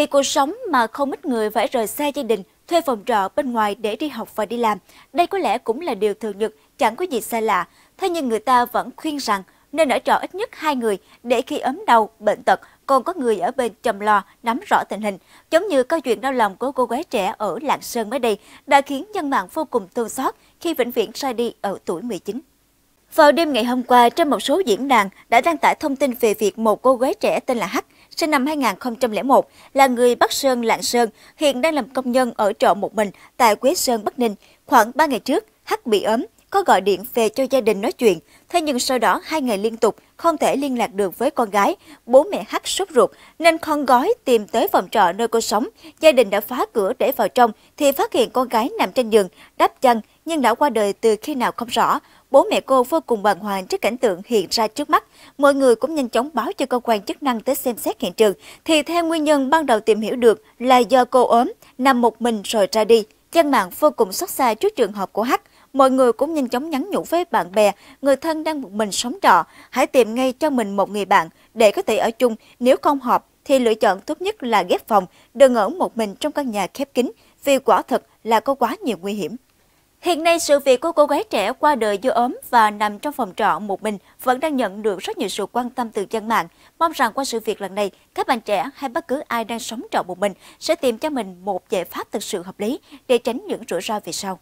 thì cuộc sống mà không ít người phải rời xa gia đình, thuê phòng trọ bên ngoài để đi học và đi làm. Đây có lẽ cũng là điều thường nhật, chẳng có gì xa lạ. Thế nhưng người ta vẫn khuyên rằng nên ở trọ ít nhất hai người để khi ốm đau, bệnh tật, còn có người ở bên chầm lo, nắm rõ tình hình. Giống như câu chuyện đau lòng của cô gái trẻ ở Lạng Sơn mới đây đã khiến dân mạng vô cùng thương xót khi vĩnh viễn ra đi ở tuổi 19. Vào đêm ngày hôm qua, trên một số diễn đàn đã đăng tải thông tin về việc một cô gái trẻ tên là H sinh năm 2001, là người Bắc Sơn, Lạng Sơn, hiện đang làm công nhân ở trọ một mình tại Quế Sơn, Bắc Ninh. Khoảng 3 ngày trước, Hắc bị ốm, có gọi điện về cho gia đình nói chuyện, thế nhưng sau đó hai ngày liên tục không thể liên lạc được với con gái, bố mẹ hắt sốt ruột nên con gói tìm tới phòng trọ nơi cô sống. Gia đình đã phá cửa để vào trong thì phát hiện con gái nằm trên giường, đắp chăn nhưng đã qua đời từ khi nào không rõ. Bố mẹ cô vô cùng bàng hoàng trước cảnh tượng hiện ra trước mắt. Mọi người cũng nhanh chóng báo cho cơ quan chức năng tới xem xét hiện trường. Thì theo nguyên nhân ban đầu tìm hiểu được là do cô ốm, nằm một mình rồi ra đi. Dân mạng vô cùng xót xa trước trường hợp của Hắc mọi người cũng nhanh chóng nhắn nhủ với bạn bè, người thân đang một mình sống trọ, hãy tìm ngay cho mình một người bạn để có thể ở chung, nếu không hợp thì lựa chọn tốt nhất là ghép phòng, đừng ở một mình trong căn nhà khép kín, vì quả thật là có quá nhiều nguy hiểm. Hiện nay, sự việc của cô gái trẻ qua đời do ốm và nằm trong phòng trọ một mình vẫn đang nhận được rất nhiều sự quan tâm từ dân mạng. Mong rằng qua sự việc lần này, các bạn trẻ hay bất cứ ai đang sống trọ một mình sẽ tìm cho mình một giải pháp thực sự hợp lý để tránh những rủi ro về sau.